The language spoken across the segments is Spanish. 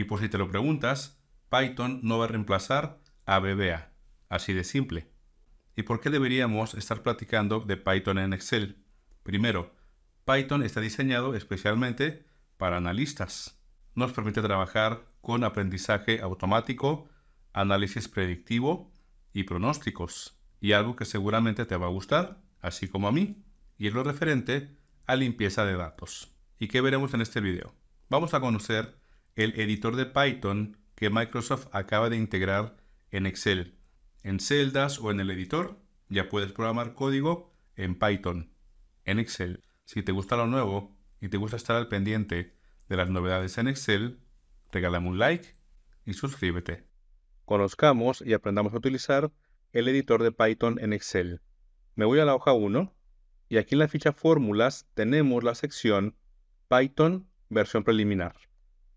Y por si te lo preguntas, Python no va a reemplazar a BBA. Así de simple. ¿Y por qué deberíamos estar platicando de Python en Excel? Primero, Python está diseñado especialmente para analistas. Nos permite trabajar con aprendizaje automático, análisis predictivo y pronósticos. Y algo que seguramente te va a gustar, así como a mí, y es lo referente a limpieza de datos. ¿Y qué veremos en este video? Vamos a conocer el editor de Python que Microsoft acaba de integrar en Excel. En celdas o en el editor ya puedes programar código en Python, en Excel. Si te gusta lo nuevo y te gusta estar al pendiente de las novedades en Excel, regálame un like y suscríbete. Conozcamos y aprendamos a utilizar el editor de Python en Excel. Me voy a la hoja 1 y aquí en la ficha fórmulas tenemos la sección Python versión preliminar.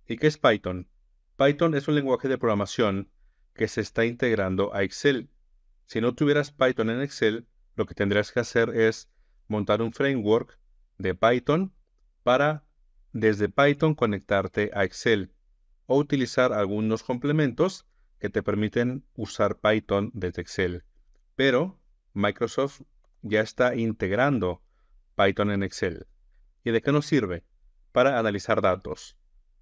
¿Y qué es Python? Python es un lenguaje de programación que se está integrando a Excel. Si no tuvieras Python en Excel, lo que tendrías que hacer es montar un framework de Python para desde Python conectarte a Excel o utilizar algunos complementos que te permiten usar Python desde Excel. Pero Microsoft ya está integrando Python en Excel. ¿Y de qué nos sirve? Para analizar datos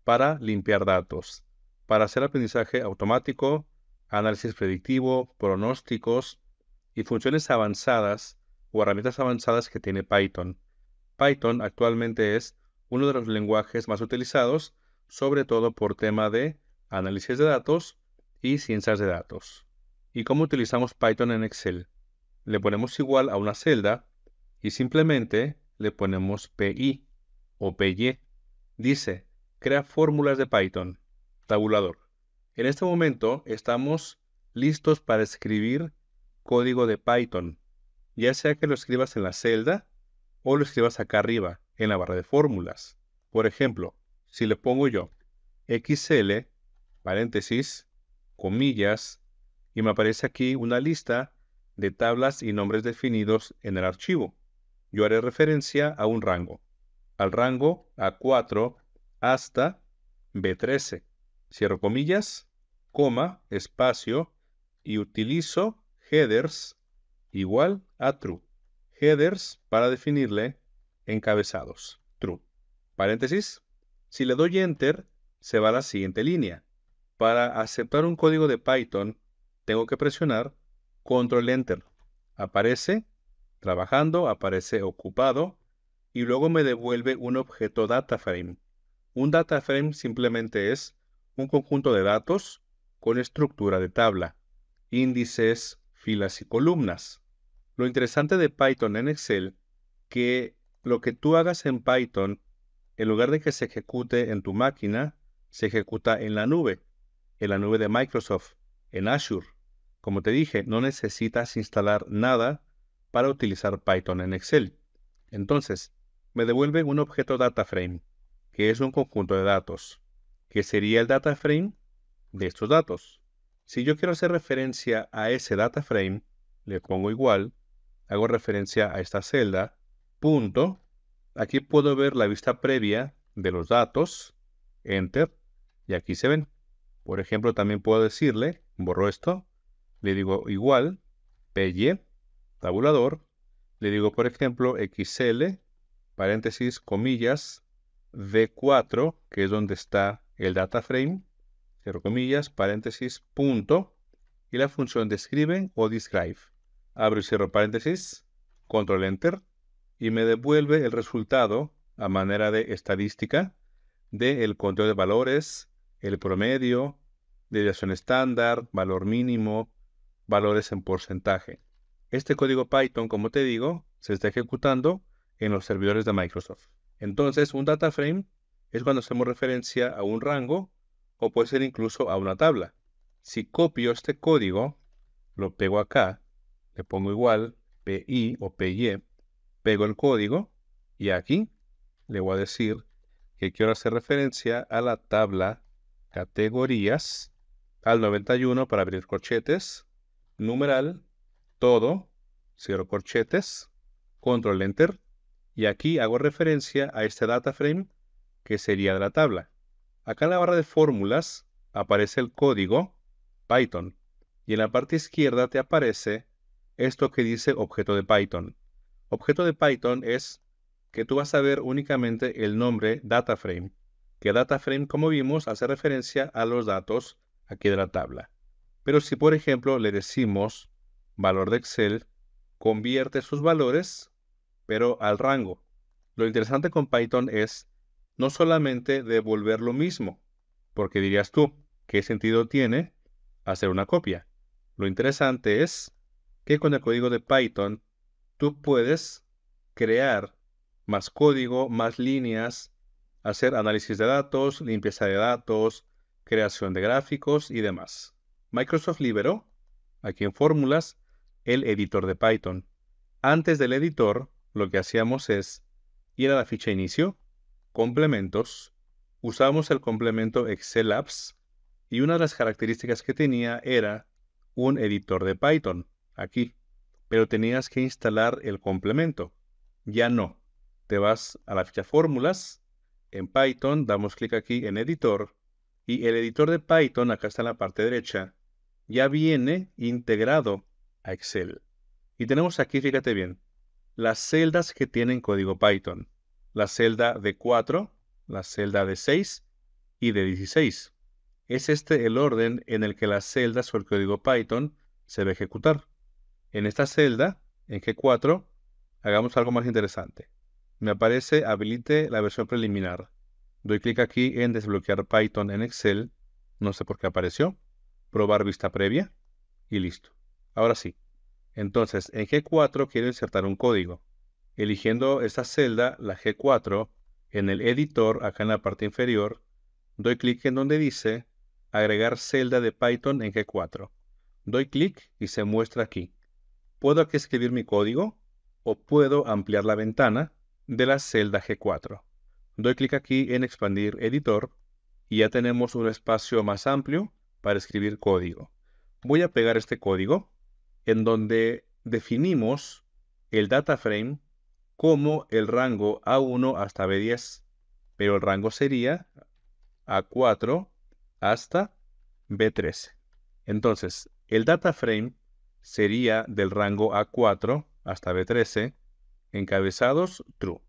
para limpiar datos, para hacer aprendizaje automático, análisis predictivo, pronósticos y funciones avanzadas o herramientas avanzadas que tiene Python. Python actualmente es uno de los lenguajes más utilizados, sobre todo por tema de análisis de datos y ciencias de datos. ¿Y cómo utilizamos Python en Excel? Le ponemos igual a una celda y simplemente le ponemos PI o PY. Dice, crea fórmulas de Python, tabulador. En este momento estamos listos para escribir código de Python, ya sea que lo escribas en la celda o lo escribas acá arriba, en la barra de fórmulas. Por ejemplo, si le pongo yo XL, paréntesis, comillas, y me aparece aquí una lista de tablas y nombres definidos en el archivo. Yo haré referencia a un rango, al rango A4 hasta B13, cierro comillas, coma, espacio, y utilizo headers igual a true. Headers para definirle encabezados, true. Paréntesis, si le doy enter, se va a la siguiente línea. Para aceptar un código de Python, tengo que presionar control enter. Aparece trabajando, aparece ocupado y luego me devuelve un objeto data frame. Un data frame simplemente es un conjunto de datos con estructura de tabla, índices, filas y columnas. Lo interesante de Python en Excel que lo que tú hagas en Python, en lugar de que se ejecute en tu máquina, se ejecuta en la nube, en la nube de Microsoft, en Azure. Como te dije, no necesitas instalar nada para utilizar Python en Excel. Entonces, me devuelve un objeto DataFrame que es un conjunto de datos, que sería el data frame de estos datos. Si yo quiero hacer referencia a ese data frame, le pongo igual, hago referencia a esta celda, punto. Aquí puedo ver la vista previa de los datos, enter, y aquí se ven. Por ejemplo, también puedo decirle, borro esto, le digo igual, py, tabulador, le digo, por ejemplo, xl, paréntesis, comillas, V4, que es donde está el data frame, cierro comillas, paréntesis, punto, y la función Describe o describe. Abro y cierro paréntesis, control enter, y me devuelve el resultado a manera de estadística del el control de valores, el promedio, desviación estándar, valor mínimo, valores en porcentaje. Este código Python, como te digo, se está ejecutando en los servidores de Microsoft. Entonces, un data frame es cuando hacemos referencia a un rango o puede ser incluso a una tabla. Si copio este código, lo pego acá, le pongo igual PI o PY, pego el código y aquí le voy a decir que quiero hacer referencia a la tabla categorías al 91 para abrir corchetes, numeral, todo, cierro corchetes, control enter, y aquí hago referencia a este data frame que sería de la tabla. Acá en la barra de fórmulas aparece el código Python y en la parte izquierda te aparece esto que dice objeto de Python. Objeto de Python es que tú vas a ver únicamente el nombre data frame que data frame como vimos, hace referencia a los datos aquí de la tabla. Pero si, por ejemplo, le decimos valor de Excel, convierte sus valores pero al rango. Lo interesante con Python es no solamente devolver lo mismo, porque dirías tú, ¿qué sentido tiene hacer una copia? Lo interesante es que con el código de Python tú puedes crear más código, más líneas, hacer análisis de datos, limpieza de datos, creación de gráficos y demás. Microsoft liberó, aquí en fórmulas, el editor de Python. Antes del editor, lo que hacíamos es ir a la ficha inicio, complementos, usamos el complemento Excel Apps y una de las características que tenía era un editor de Python, aquí, pero tenías que instalar el complemento. Ya no. Te vas a la ficha fórmulas, en Python damos clic aquí en editor y el editor de Python, acá está en la parte derecha, ya viene integrado a Excel. Y tenemos aquí, fíjate bien, las celdas que tienen código Python, la celda de 4, la celda de 6 y de 16. Es este el orden en el que las celdas o el código Python se va a ejecutar. En esta celda, en G4, hagamos algo más interesante. Me aparece habilite la versión preliminar. Doy clic aquí en desbloquear Python en Excel. No sé por qué apareció. Probar vista previa. Y listo. Ahora sí, entonces, en G4 quiero insertar un código. Eligiendo esta celda, la G4, en el editor, acá en la parte inferior, doy clic en donde dice agregar celda de Python en G4. Doy clic y se muestra aquí. Puedo aquí escribir mi código o puedo ampliar la ventana de la celda G4. Doy clic aquí en expandir editor y ya tenemos un espacio más amplio para escribir código. Voy a pegar este código en donde definimos el data frame como el rango A1 hasta B10, pero el rango sería A4 hasta B13. Entonces, el data frame sería del rango A4 hasta B13, encabezados true.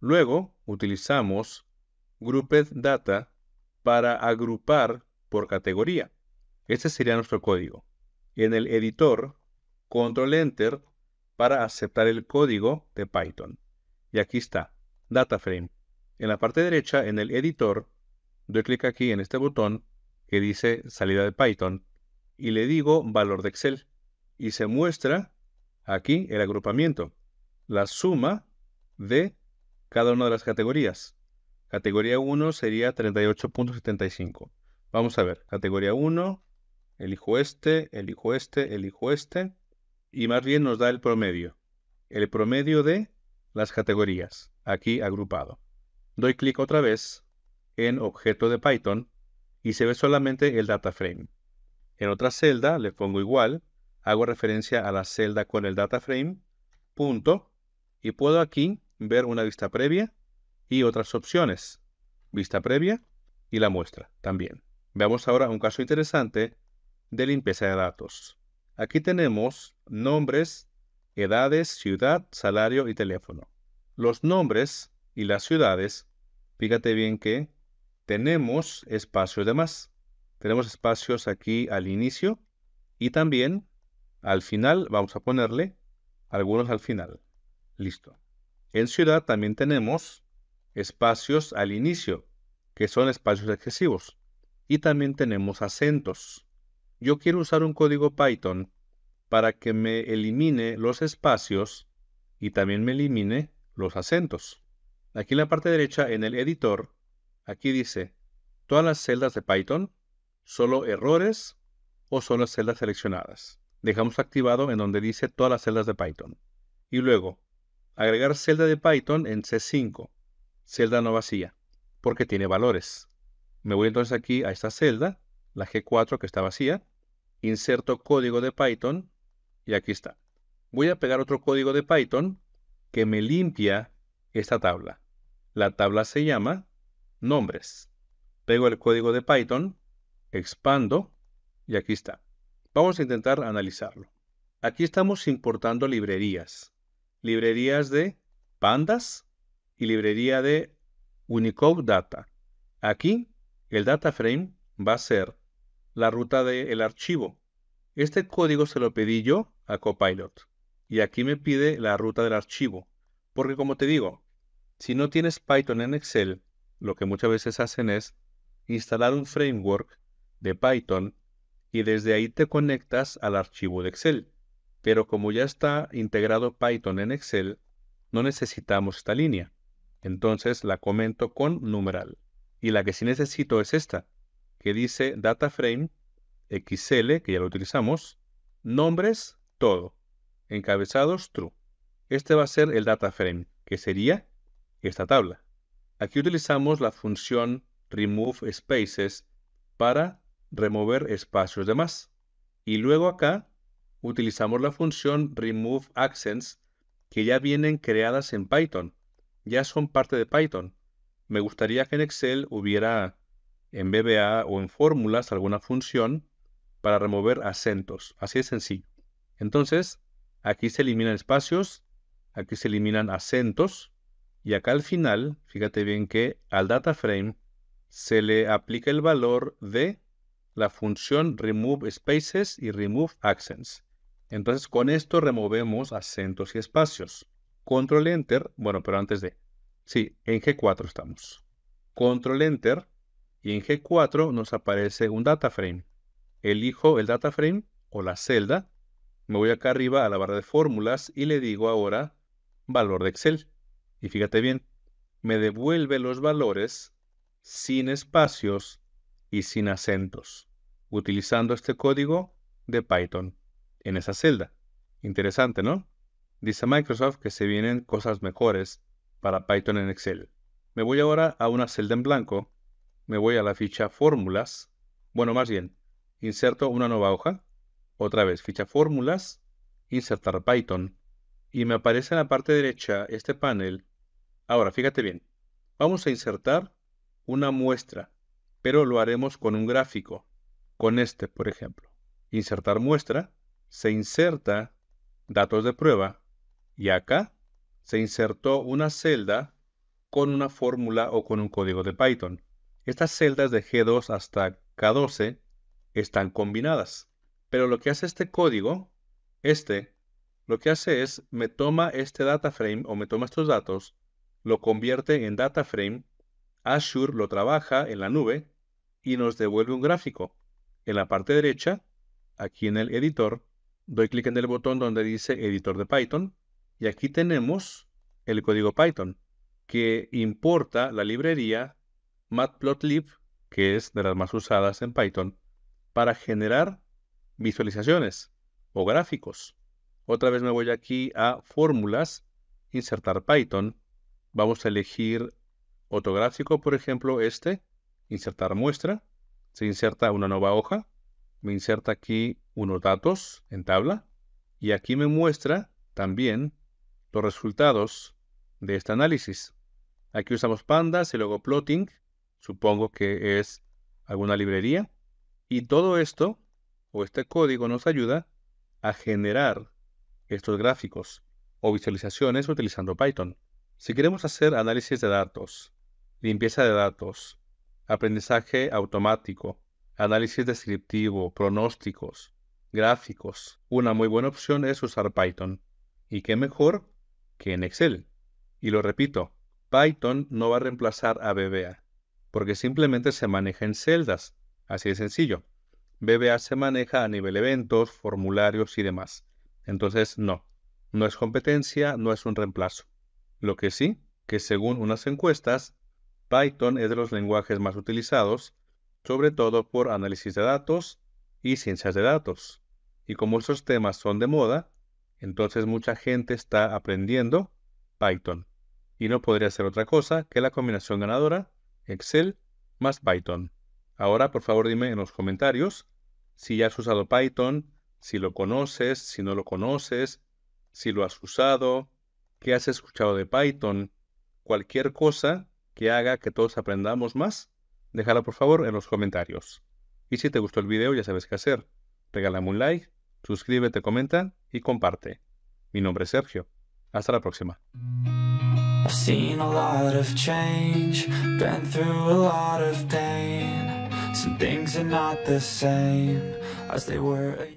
Luego utilizamos grouped data para agrupar por categoría. Este sería nuestro código. En el editor control enter para aceptar el código de Python. Y aquí está, DataFrame. En la parte derecha, en el editor, doy clic aquí en este botón que dice salida de Python y le digo valor de Excel. Y se muestra aquí el agrupamiento, la suma de cada una de las categorías. Categoría 1 sería 38.75. Vamos a ver, categoría 1, elijo este, elijo este, elijo este, y más bien nos da el promedio. El promedio de las categorías, aquí agrupado. Doy clic otra vez en objeto de Python y se ve solamente el data frame. En otra celda le pongo igual, hago referencia a la celda con el data frame, punto, y puedo aquí ver una vista previa y otras opciones. Vista previa y la muestra también. Veamos ahora un caso interesante de limpieza de datos. Aquí tenemos nombres, edades, ciudad, salario y teléfono. Los nombres y las ciudades, fíjate bien que tenemos espacios de más. Tenemos espacios aquí al inicio y también al final vamos a ponerle algunos al final. Listo. En ciudad también tenemos espacios al inicio, que son espacios excesivos. Y también tenemos acentos yo quiero usar un código Python para que me elimine los espacios y también me elimine los acentos. Aquí en la parte derecha, en el editor, aquí dice todas las celdas de Python, solo errores o solo celdas seleccionadas. Dejamos activado en donde dice todas las celdas de Python. Y luego, agregar celda de Python en C5, celda no vacía, porque tiene valores. Me voy entonces aquí a esta celda, la G4 que está vacía, inserto código de Python y aquí está. Voy a pegar otro código de Python que me limpia esta tabla. La tabla se llama nombres. Pego el código de Python, expando y aquí está. Vamos a intentar analizarlo. Aquí estamos importando librerías. Librerías de pandas y librería de Unicode Data. Aquí el data frame va a ser la ruta del archivo. Este código se lo pedí yo a Copilot. Y aquí me pide la ruta del archivo. Porque como te digo, si no tienes Python en Excel, lo que muchas veces hacen es instalar un framework de Python y desde ahí te conectas al archivo de Excel. Pero como ya está integrado Python en Excel, no necesitamos esta línea. Entonces la comento con numeral. Y la que sí necesito es esta, que dice data frame XL, que ya lo utilizamos, nombres, todo, encabezados, true. Este va a ser el data frame, que sería esta tabla. Aquí utilizamos la función remove spaces para remover espacios de más. Y luego acá utilizamos la función remove accents que ya vienen creadas en Python. Ya son parte de Python. Me gustaría que en Excel hubiera en BBA o en fórmulas alguna función para remover acentos. Así es sencillo. Entonces, aquí se eliminan espacios, aquí se eliminan acentos y acá al final, fíjate bien que al data frame se le aplica el valor de la función remove spaces y remove accents. Entonces, con esto removemos acentos y espacios. Control Enter, bueno, pero antes de. Sí, en G4 estamos. Control Enter y en G4 nos aparece un data frame. Elijo el data frame o la celda. Me voy acá arriba a la barra de fórmulas y le digo ahora valor de Excel. Y fíjate bien, me devuelve los valores sin espacios y sin acentos, utilizando este código de Python en esa celda. Interesante, ¿no? Dice Microsoft que se vienen cosas mejores para Python en Excel. Me voy ahora a una celda en blanco me voy a la ficha fórmulas. Bueno, más bien, inserto una nueva hoja. Otra vez, ficha fórmulas, insertar Python. Y me aparece en la parte derecha este panel. Ahora, fíjate bien. Vamos a insertar una muestra, pero lo haremos con un gráfico. Con este, por ejemplo. Insertar muestra. Se inserta datos de prueba. Y acá se insertó una celda con una fórmula o con un código de Python. Estas celdas de G2 hasta K12 están combinadas. Pero lo que hace este código, este, lo que hace es me toma este data frame o me toma estos datos, lo convierte en data frame, Azure lo trabaja en la nube y nos devuelve un gráfico. En la parte derecha, aquí en el editor, doy clic en el botón donde dice editor de Python y aquí tenemos el código Python que importa la librería Matplotlib, que es de las más usadas en Python, para generar visualizaciones o gráficos. Otra vez me voy aquí a fórmulas, insertar Python. Vamos a elegir otro gráfico, por ejemplo, este, insertar muestra. Se inserta una nueva hoja. Me inserta aquí unos datos en tabla. Y aquí me muestra también los resultados de este análisis. Aquí usamos pandas y luego plotting supongo que es alguna librería. Y todo esto, o este código, nos ayuda a generar estos gráficos o visualizaciones utilizando Python. Si queremos hacer análisis de datos, limpieza de datos, aprendizaje automático, análisis descriptivo, pronósticos, gráficos, una muy buena opción es usar Python. ¿Y qué mejor que en Excel? Y lo repito, Python no va a reemplazar a BBA porque simplemente se maneja en celdas, así de sencillo. BBA se maneja a nivel eventos, formularios y demás. Entonces, no, no es competencia, no es un reemplazo. Lo que sí, que según unas encuestas, Python es de los lenguajes más utilizados, sobre todo por análisis de datos y ciencias de datos. Y como esos temas son de moda, entonces mucha gente está aprendiendo Python. Y no podría ser otra cosa que la combinación ganadora Excel más Python. Ahora, por favor, dime en los comentarios si ya has usado Python, si lo conoces, si no lo conoces, si lo has usado, qué has escuchado de Python, cualquier cosa que haga que todos aprendamos más, déjala por favor en los comentarios. Y si te gustó el video, ya sabes qué hacer. Regálame un like, suscríbete, comenta y comparte. Mi nombre es Sergio. Hasta la próxima. I've seen a lot of change, been through a lot of pain Some things are not the same as they were